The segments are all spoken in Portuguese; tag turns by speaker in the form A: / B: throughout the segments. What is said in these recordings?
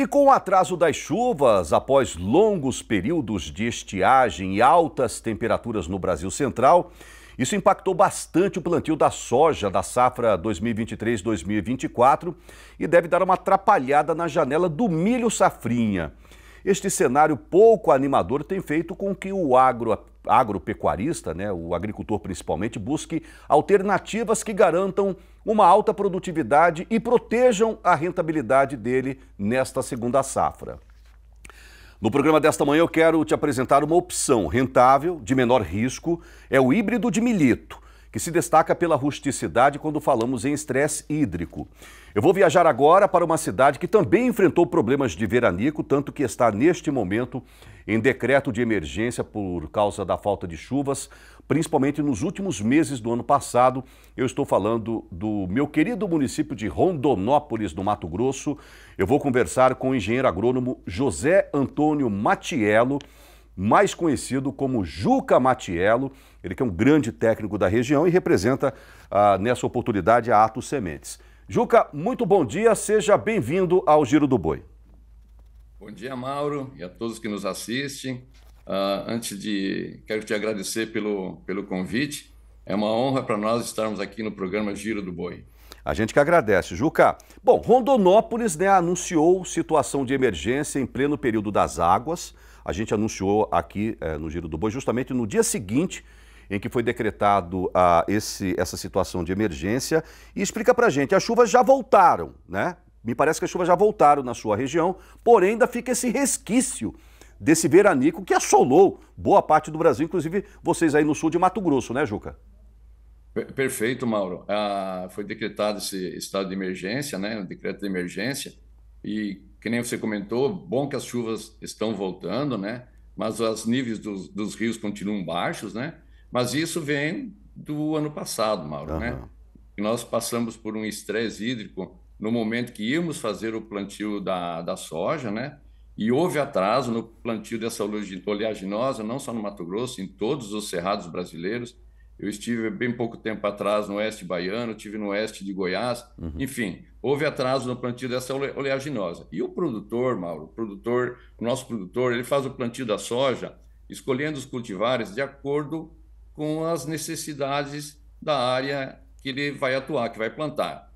A: E com o atraso das chuvas, após longos períodos de estiagem e altas temperaturas no Brasil Central, isso impactou bastante o plantio da soja da safra 2023-2024 e deve dar uma atrapalhada na janela do milho safrinha. Este cenário pouco animador tem feito com que o agro agropecuarista, né, o agricultor principalmente, busque alternativas que garantam uma alta produtividade e protejam a rentabilidade dele nesta segunda safra. No programa desta manhã eu quero te apresentar uma opção rentável, de menor risco, é o híbrido de milheto que se destaca pela rusticidade quando falamos em estresse hídrico. Eu vou viajar agora para uma cidade que também enfrentou problemas de veranico, tanto que está neste momento em decreto de emergência por causa da falta de chuvas, principalmente nos últimos meses do ano passado. Eu estou falando do meu querido município de Rondonópolis, no Mato Grosso. Eu vou conversar com o engenheiro agrônomo José Antônio Matiello mais conhecido como Juca Matiello, ele que é um grande técnico da região e representa ah, nessa oportunidade a Atos Sementes. Juca, muito bom dia, seja bem-vindo ao Giro do Boi.
B: Bom dia, Mauro, e a todos que nos assistem. Uh, antes de, quero te agradecer pelo, pelo convite. É uma honra para nós estarmos aqui no programa Giro do Boi.
A: A gente que agradece, Juca. Bom, Rondonópolis né, anunciou situação de emergência em pleno período das águas a gente anunciou aqui é, no Giro do Boi, justamente no dia seguinte em que foi decretado a ah, esse, essa situação de emergência. E explica para gente, as chuvas já voltaram, né? Me parece que as chuvas já voltaram na sua região, porém ainda fica esse resquício desse veranico que assolou boa parte do Brasil, inclusive vocês aí no sul de Mato Grosso, né, Juca?
B: Perfeito, Mauro. Ah, foi decretado esse estado de emergência, né? Um decreto de emergência. E, que nem você comentou, bom que as chuvas estão voltando, né? Mas os níveis dos, dos rios continuam baixos, né? Mas isso vem do ano passado, Mauro, uhum. né? E nós passamos por um estresse hídrico no momento que íamos fazer o plantio da, da soja, né? E houve atraso no plantio dessa oleaginosa, não só no Mato Grosso, em todos os cerrados brasileiros. Eu estive bem pouco tempo atrás no oeste baiano, tive no oeste de Goiás. Uhum. Enfim, houve atraso no plantio dessa oleaginosa. E o produtor, Mauro, o produtor, o nosso produtor, ele faz o plantio da soja escolhendo os cultivares de acordo com as necessidades da área que ele vai atuar, que vai plantar.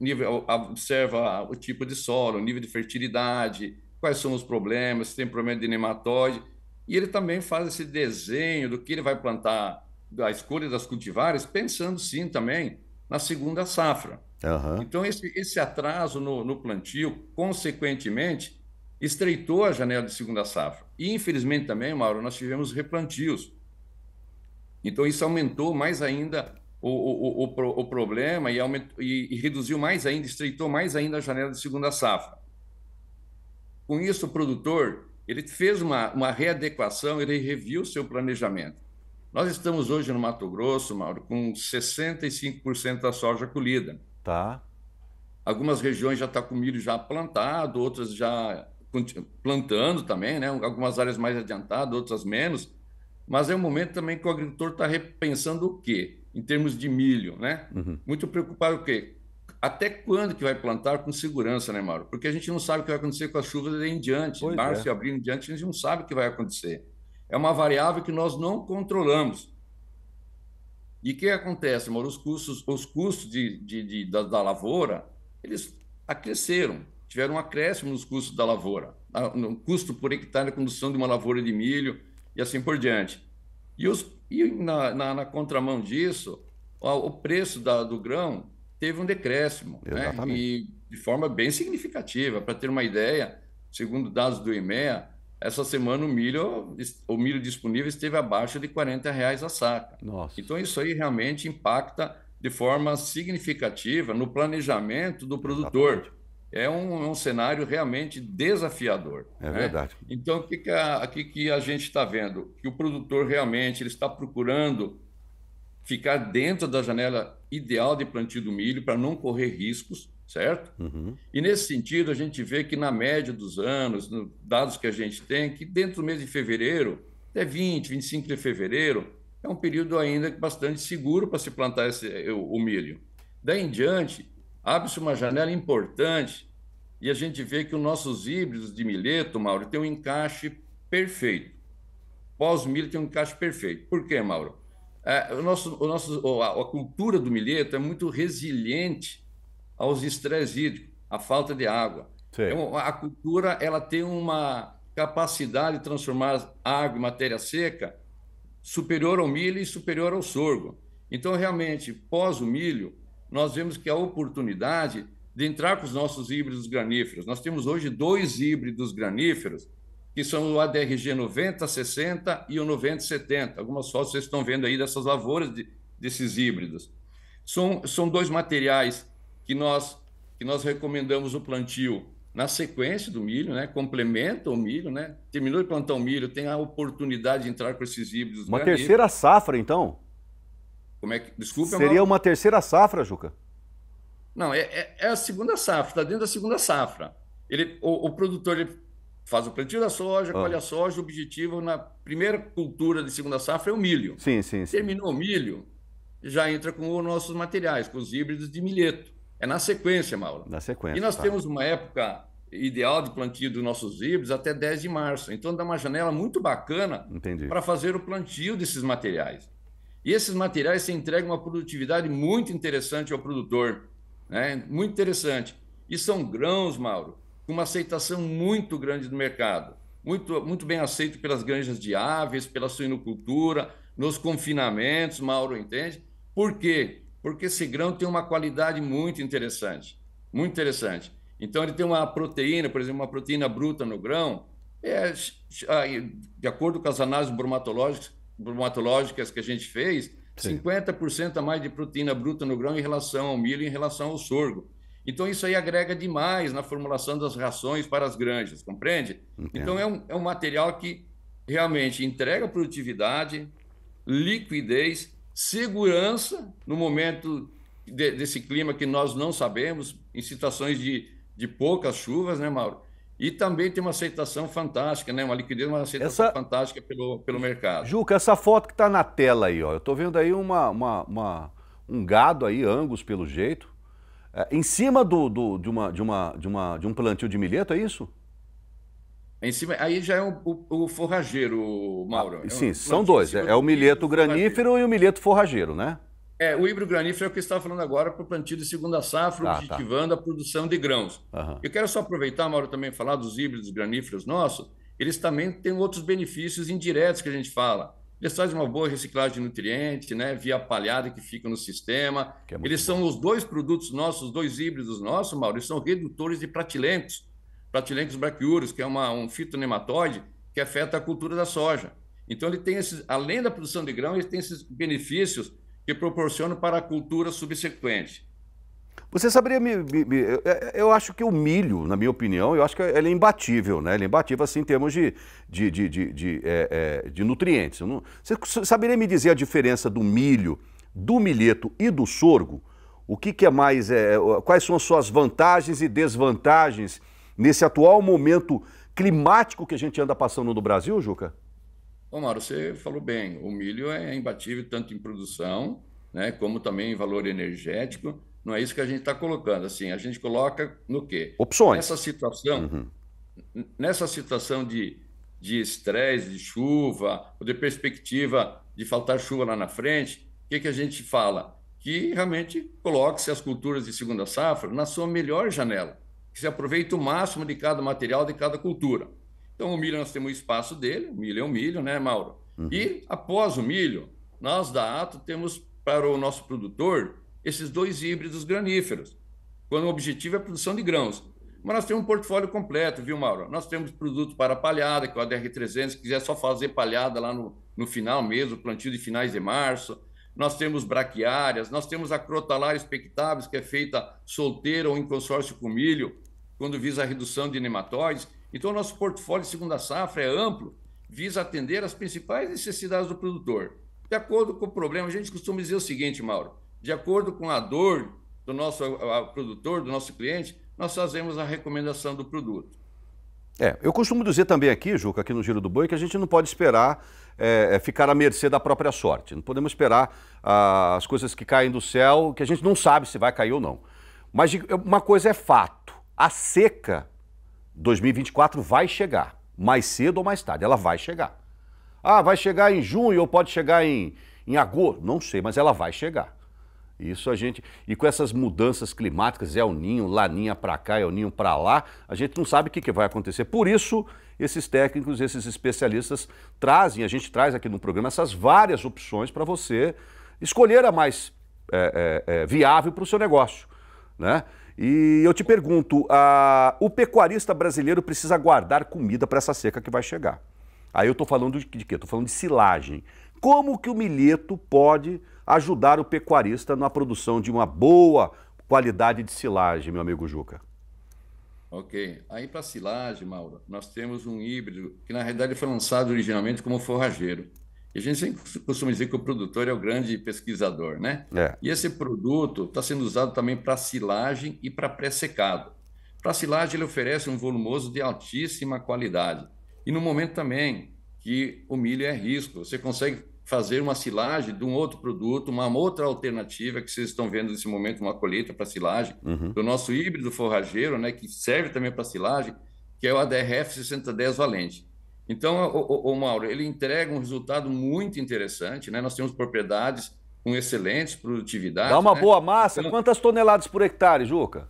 B: nível, observa o tipo de solo, o nível de fertilidade, quais são os problemas, se tem problema de nematóide e ele também faz esse desenho do que ele vai plantar, da escolha das cultivares, pensando sim também na segunda safra. Uhum. Então, esse, esse atraso no, no, plantio, consequentemente, estreitou a janela de segunda safra. E, infelizmente, também, Mauro, nós tivemos replantios. Então, isso aumentou mais ainda o, o, o, o problema e, aumentou, e, e reduziu mais ainda, estreitou mais ainda a janela de segunda safra. Com isso, o produtor ele fez uma, uma readequação, ele reviu seu planejamento. Nós estamos hoje no Mato Grosso, Mauro, com 65% da soja colhida. Tá. Algumas regiões já estão tá com milho já plantado, outras já plantando também, né? Algumas áreas mais adiantadas, outras menos. Mas é um momento também que o agricultor está repensando o quê? Em termos de milho, né? Uhum. Muito preocupado o quê? Até quando que vai plantar com segurança, né, Mauro? Porque a gente não sabe o que vai acontecer com as chuvas em diante. Pois Março é. e abril em diante, a gente não sabe o que vai acontecer. É uma variável que nós não controlamos. E o que acontece, Mauro? Os custos, os custos de, de, de da, da, lavoura, eles acresceram. tiveram um acréscimo nos custos da lavoura, no custo por hectare da condução de uma lavoura de milho e assim por diante. E, os, e na, na, na contramão disso, o preço da, do grão teve um decréscimo, né? e de forma bem significativa. Para ter uma ideia, segundo dados do IMEA, essa semana o milho, o milho disponível esteve abaixo de 40 reais a saca. Nossa. Então isso aí realmente impacta de forma significativa no planejamento do produtor. Exatamente. É um, é um, cenário realmente desafiador. É né? verdade. Então o que, que, a, que, que a gente está vendo? Que o produtor realmente ele está procurando ficar dentro da janela ideal de plantio do milho para não correr riscos, certo? Uhum. E nesse sentido, a gente vê que na média dos anos, dados que a gente tem, que dentro do mês de fevereiro, até 20, 25 de fevereiro, é um período ainda bastante seguro para se plantar esse, eh, o, o milho. Daí em diante, abre-se uma janela importante e a gente vê que os nossos híbridos de milheto, Mauro, tem um encaixe perfeito. Pós-milho tem um encaixe perfeito. Por quê, Mauro? É, o nosso, o nosso, a, cultura do milheto é muito resiliente aos estresses hídricos, à falta de água. Então, a cultura ela tem uma capacidade de transformar água em matéria seca superior ao milho e superior ao sorgo. Então, realmente, pós o milho, nós vemos que a oportunidade de entrar com os nossos híbridos graníferos. Nós temos hoje dois híbridos graníferos que são o ADRG 90, 60 e o 9070. Algumas fotos vocês estão vendo aí dessas lavouras de, desses híbridos. São, são dois materiais que nós, que nós recomendamos o plantio na sequência do milho, né? complementa o milho, né? terminou de plantar o milho, tem a oportunidade de entrar com esses híbridos. Uma terceira
A: safra, então? Como
B: é que... Desculpa, é Seria
A: uma terceira safra, Juca?
B: Não, é, é, é a segunda safra, está dentro da segunda safra. Ele, o, o produtor ele faz o plantio da soja, ah. colhe a soja, o objetivo na primeira cultura de segunda safra é o milho. Sim, sim, sim. Terminou o milho, já entra com os nossos materiais, com os híbridos de milheto. É na sequência, Mauro.
A: Na sequência. E nós tá.
B: temos uma época ideal de plantio dos nossos híbridos até 10 de março. Então dá uma janela muito bacana para fazer o plantio desses materiais. E esses materiais se entregam uma produtividade muito interessante ao produtor, né? Muito interessante. E são grãos, Mauro, com uma aceitação muito grande do mercado, muito, muito bem aceito pelas granjas de aves, pela suinocultura, nos confinamentos, Mauro entende. Por quê? Porque esse grão tem uma qualidade muito interessante, muito interessante. Então ele tem uma proteína, por exemplo, uma proteína bruta no grão, é, de acordo com as análises bromatológicas, bromatológicas que a gente fez, Sim. 50% a mais de proteína bruta no grão em relação ao milho, em relação ao sorgo. Então, isso aí agrega demais na formulação das rações para as granjas, compreende? Entendo. Então, é um, é um material que realmente entrega produtividade, liquidez, segurança no momento de, desse clima que nós não sabemos, em situações de, de poucas chuvas, né, Mauro? E também tem uma aceitação fantástica, né? Uma liquidez, uma aceitação essa... fantástica pelo, pelo mercado.
A: Juca, essa foto que está na tela aí, ó. Eu estou vendo aí uma, uma, uma, um gado aí, Angus, pelo jeito. É, em cima do, do, de, uma, de, uma, de, uma, de um plantio de milheto, é isso? Em cima, aí já é o, o, o forrageiro, Mauro. Ah, é sim, é um são dois. É, é, o milheto granífero e o milheto forrageiro, né?
B: É, o híbrido granífero é o que está falando agora para o plantio de segunda safra, ah, objetivando tá. tá. a produção de grãos. Uhum. Eu quero só aproveitar, Mauro, também falar dos híbridos graníferos nossos. Eles também têm outros benefícios indiretos que a gente fala eles fazem uma boa reciclagem de nutrientes, né? Via palhada que fica no sistema. É eles são os dois produtos nossos, os dois híbridos nossos, Mauro, eles são redutores de pratilentos, pratilentos braquiúrios, que é uma, um fitonematóide que afeta a cultura da soja. Então ele tem esses, além da produção de grão, ele tem esses benefícios que proporcionam para a cultura subsequente.
A: Você saberia me, me, me, eu acho que o milho, na minha opinião, eu acho que ele é imbatível, né? Ele é imbatível assim, em termos de, de, de, de, de, é, é, de nutrientes. Não, você saberia me dizer a diferença do milho, do milheto e do sorgo? O que, que é mais. É, é quais são as suas vantagens e desvantagens nesse atual momento climático que a gente anda passando no Brasil, Juca?
B: Bom, Mauro, você falou bem. O milho é imbatível tanto em produção, né, como também em valor energético não é isso que a gente está colocando. Assim, a gente coloca no quê? Opções. Nessa situação, uhum. nessa situação de, de estresse, de chuva, ou de perspectiva de faltar chuva lá na frente, o que, que a gente fala? Que realmente coloque-se as culturas de segunda safra na sua melhor janela, que se aproveite o máximo de cada material, de cada cultura. Então, o milho nós temos o espaço dele, o milho é o milho, né, Mauro? Uhum. E após o milho, nós da Ato temos para o nosso produtor esses dois híbridos graníferos, quando o objetivo é a produção de grãos. Mas nós temos um portfólio completo, viu, Mauro? Nós temos produto para palhada, que é o ADR300, se quiser só fazer palhada lá no, no final mesmo, plantio de finais de março. Nós temos braquiárias, nós temos a crotalar expectáveis, que é feita solteira ou em consórcio com milho, quando visa a redução de nematóides. Então, nosso portfólio de segunda safra é amplo, visa atender as principais necessidades do produtor. De acordo com o problema, a gente costuma dizer o seguinte, Mauro: de acordo com a dor do nosso produtor, do nosso cliente, nós fazemos a recomendação do produto.
A: É, eu costumo dizer também aqui, Juca, aqui no Giro do Boi, que a gente não pode esperar é, é ficar à mercê da própria sorte. Não podemos esperar ah, as coisas que caem do céu, que a gente não sabe se vai cair ou não. Mas uma coisa é fato: a seca 2024 vai chegar, mais cedo ou mais tarde, ela vai chegar. Ah, vai chegar em junho ou pode chegar em, em agosto, não sei, mas ela vai chegar. Isso a gente. E com essas mudanças climáticas, é o ninho, laninha para cá, é o ninho para lá, a gente não sabe o que, que vai acontecer. Por isso, esses técnicos, esses especialistas trazem, a gente traz aqui no programa essas várias opções para você escolher a mais é, é, é, viável para o seu negócio. Né? E eu te pergunto: a, o pecuarista brasileiro precisa guardar comida para essa seca que vai chegar? Aí eu estou falando de, de quê? Estou falando de silagem. Como que o milheto pode ajudar o pecuarista na produção de uma boa qualidade de silagem, meu amigo Juca?
B: Ok. Aí para silagem, Mauro, nós temos um híbrido
A: que na realidade foi lançado originalmente como
B: forrageiro. E a gente sempre costuma dizer que o produtor é o grande pesquisador, né? É. E esse produto está sendo usado também para silagem e para pré-secado. Para silagem ele oferece um volumoso de altíssima qualidade. E no momento também que o milho é risco, você consegue fazer uma silagem de um outro produto, uma outra alternativa que vocês estão vendo nesse momento, uma colheita para silagem, uhum. do nosso híbrido forrageiro, né, que serve também para silagem, que é o ADRF 6010 Valente. Então, o, o, o, Mauro, ele entrega um resultado muito interessante, né? Nós temos propriedades com excelentes produtividade. Dá uma né? boa massa. Então, Quantas toneladas por hectare, Juca?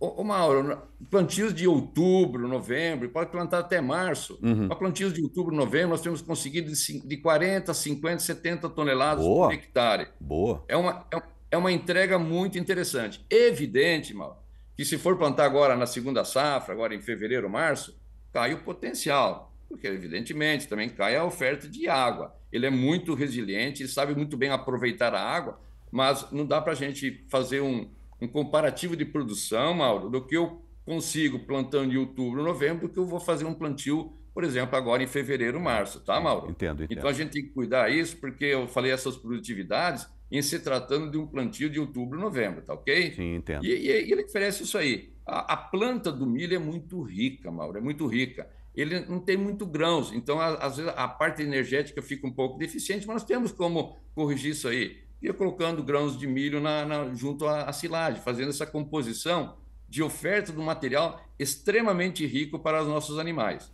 B: Ô, Mauro, plantios de outubro, novembro, pode plantar até março. Uhum. Para plantios de outubro, novembro, nós temos conseguido de 40, 50, 70 toneladas Boa. por hectare. Boa. É uma, é, é uma entrega muito interessante. Evidente, Mauro, que se for plantar agora na segunda safra, agora em fevereiro, março, cai o potencial. Porque, evidentemente, também cai a oferta de água. Ele é muito resiliente, ele sabe muito bem aproveitar a água, mas não dá para a gente fazer um, um comparativo de produção, Mauro, do que eu consigo plantando em outubro, novembro, do que eu vou fazer um plantio, por exemplo, agora em fevereiro, março, tá, Mauro?
A: Entendo, entendo. Então a
B: gente tem que cuidar isso, porque eu falei essas produtividades em se tratando de um plantio de outubro, novembro, tá ok? Sim, entendo. E, e, ele oferece isso aí. A, a, planta do milho é muito rica, Mauro, é muito rica. Ele não tem muito grãos, então às vezes a parte energética fica um pouco deficiente, mas nós temos como corrigir isso aí ia colocando grãos de milho na, na, junto à, à silagem, fazendo essa composição de oferta de um material extremamente rico para os nossos animais.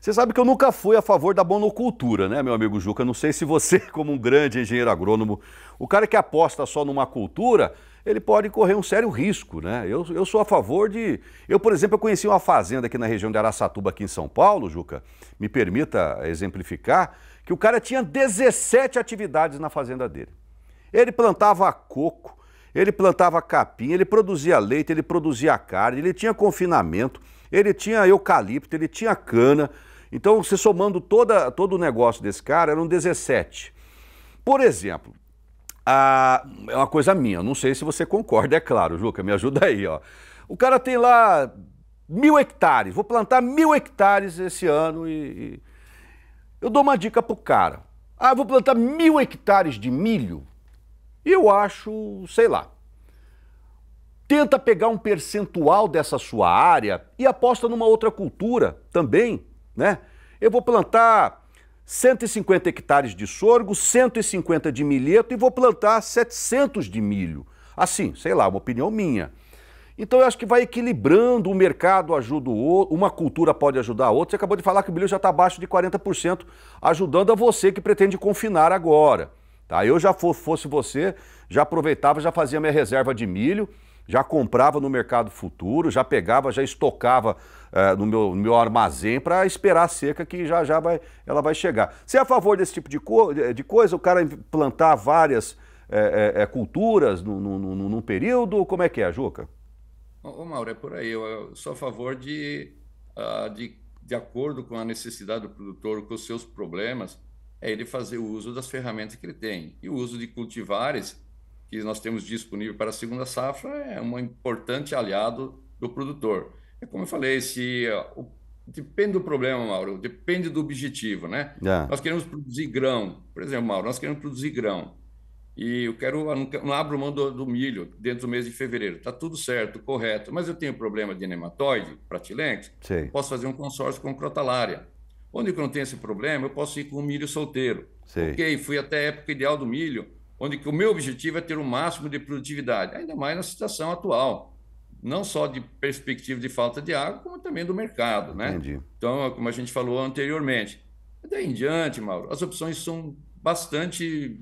A: Você sabe que eu nunca fui a favor da monocultura, né, meu amigo Juca? Não sei se você, como um grande engenheiro agrônomo, o cara que aposta só numa cultura, ele pode correr um sério risco, né? Eu, eu sou a favor de. Eu, por exemplo, eu conheci uma fazenda aqui na região de Araçatuba, aqui em São Paulo, Juca, me permita exemplificar, que o cara tinha 17 atividades na fazenda dele. Ele plantava coco, ele plantava capim, ele produzia leite, ele produzia carne, ele tinha confinamento, ele tinha eucalipto, ele tinha cana. Então, você somando toda, todo o negócio desse cara, eram 17. Por exemplo, a, é uma coisa minha, não sei se você concorda, é claro, Juca, me ajuda aí. Ó. O cara tem lá mil hectares, vou plantar mil hectares esse ano e, e... eu dou uma dica pro cara. Ah, vou plantar mil hectares de milho. Eu acho, sei lá. Tenta pegar um percentual dessa sua área e aposta numa outra cultura também, né? Eu vou plantar 150 hectares de sorgo, 150 de milheto e vou plantar 700 de milho. Assim, sei lá, uma opinião minha. Então eu acho que vai equilibrando, o mercado ajuda o outro, uma cultura pode ajudar a outra. Você acabou de falar que o milho já está abaixo de 40%, ajudando a você que pretende confinar agora. Tá? Eu já fosse você, já aproveitava, já fazia minha reserva de milho, já comprava no mercado futuro, já pegava, já estocava uh, no, meu, no meu armazém para esperar a seca que já já vai, ela vai chegar. Você é a favor desse tipo de, co de coisa? O cara plantar várias é, é, culturas num, num, num, período? Como é que é, Juca?
B: Ô, Mauro, é por aí. Eu sou a favor de, uh, de, de acordo com a necessidade do produtor, com os seus problemas, é ele fazer o uso das ferramentas que ele tem. E o uso de cultivares que nós temos disponível para a segunda safra é um importante aliado do produtor. É como eu falei, se uh, depende do problema, Mauro, depende do objetivo, né? É. Nós queremos produzir grão, por exemplo, Mauro, nós queremos produzir grão. E eu quero, eu não, abro mão do, do, milho dentro do mês de fevereiro. Está tudo certo, correto, mas eu tenho problema de nematóide, pratilenx, posso fazer um consórcio com crotalária Onde que não tem esse problema, eu posso ir com o milho solteiro. Sei. Ok, fui até a época ideal do milho, onde que o meu objetivo é ter o máximo de produtividade, ainda mais na situação atual. Não só de perspectiva de falta de água, como também do mercado, né? Entendi. Então, como a gente falou anteriormente. Daí em diante, Mauro, as opções são bastante.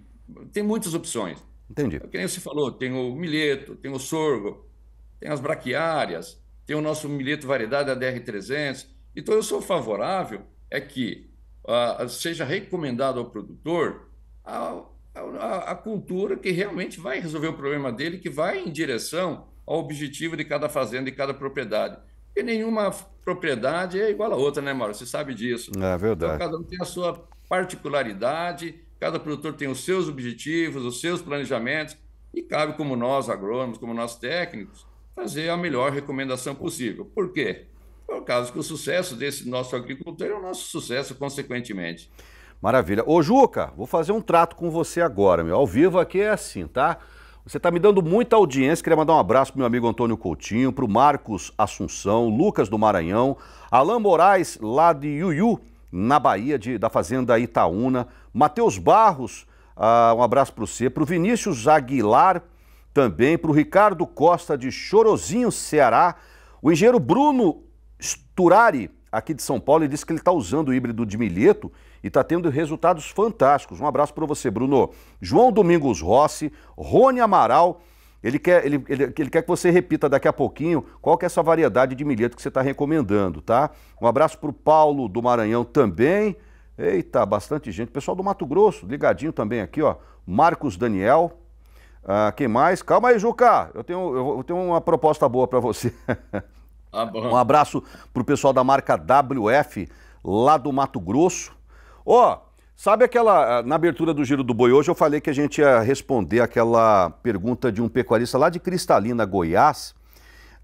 B: Tem muitas opções. Entendi. É que nem você falou, tem o milheto, tem o sorgo, tem as braquiárias, tem o nosso milheto variedade, a DR300. Então, eu sou favorável é que uh, seja recomendado ao produtor a, a, a cultura que realmente vai resolver o problema dele, que vai em direção ao objetivo de cada fazenda e cada propriedade. Porque nenhuma propriedade é igual a outra, né, Mauro? Você sabe disso.
A: É verdade. Então,
B: cada um tem a sua particularidade, cada produtor tem os seus objetivos, os seus planejamentos, e cabe, como nós, agrônomos, como nós técnicos, fazer a melhor recomendação possível. Por quê? Por causa que o sucesso desse nosso agricultor é o nosso sucesso, consequentemente.
A: Maravilha. Ô, Juca, vou fazer um trato com você agora, meu. Ao vivo aqui é assim, tá? Você está me dando muita audiência. Queria mandar um abraço para meu amigo Antônio Coutinho, para o Marcos Assunção, Lucas do Maranhão, Alain Moraes, lá de Iuiú, na Bahia, de, da Fazenda Itaúna, Matheus Barros, uh, um abraço para você, para o Vinícius Aguilar, também para o Ricardo Costa, de Chorozinho, Ceará, o engenheiro Bruno Sturari, aqui de São Paulo, ele disse que ele está usando o híbrido de milheto e está tendo resultados fantásticos. Um abraço para você, Bruno. João Domingos Rossi, Rony Amaral. Ele quer, ele, ele, ele, quer que você repita daqui a pouquinho qual que é essa variedade de milheto que você está recomendando, tá? Um abraço para o Paulo do Maranhão também. Eita, bastante gente. Pessoal do Mato Grosso, ligadinho também aqui, ó. Marcos Daniel. Ah, quem mais? Calma aí, Juca. Eu tenho, eu tenho uma proposta boa para você.
B: Ah, um abraço
A: pro pessoal da marca WF, lá do Mato Grosso. Ó, oh, sabe aquela. Ah, na abertura do Giro do Boi hoje eu falei que a gente ia responder aquela pergunta de um pecuarista lá de Cristalina, Goiás,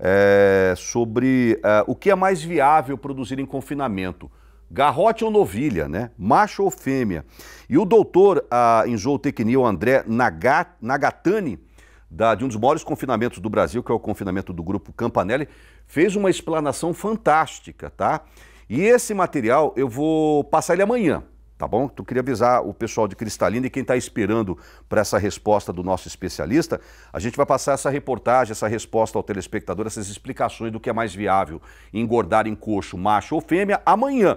A: é, sobre é, o que é mais viável produzir em confinamento. Garrote ou novilha, né? Macho ou fêmea. E o doutor a, ah, em zootecnia, o André Nagatani, da, de um dos maiores confinamentos do Brasil, que é o confinamento do grupo Campanelli, fez uma explanação fantástica, tá? E esse material eu vou passar ele amanhã, tá bom? Tu queria avisar o pessoal de Cristalina e quem está esperando para essa resposta do nosso especialista, a gente vai passar essa reportagem, essa resposta ao telespectador, essas explicações do que é mais viável engordar em coxo, macho ou fêmea amanhã.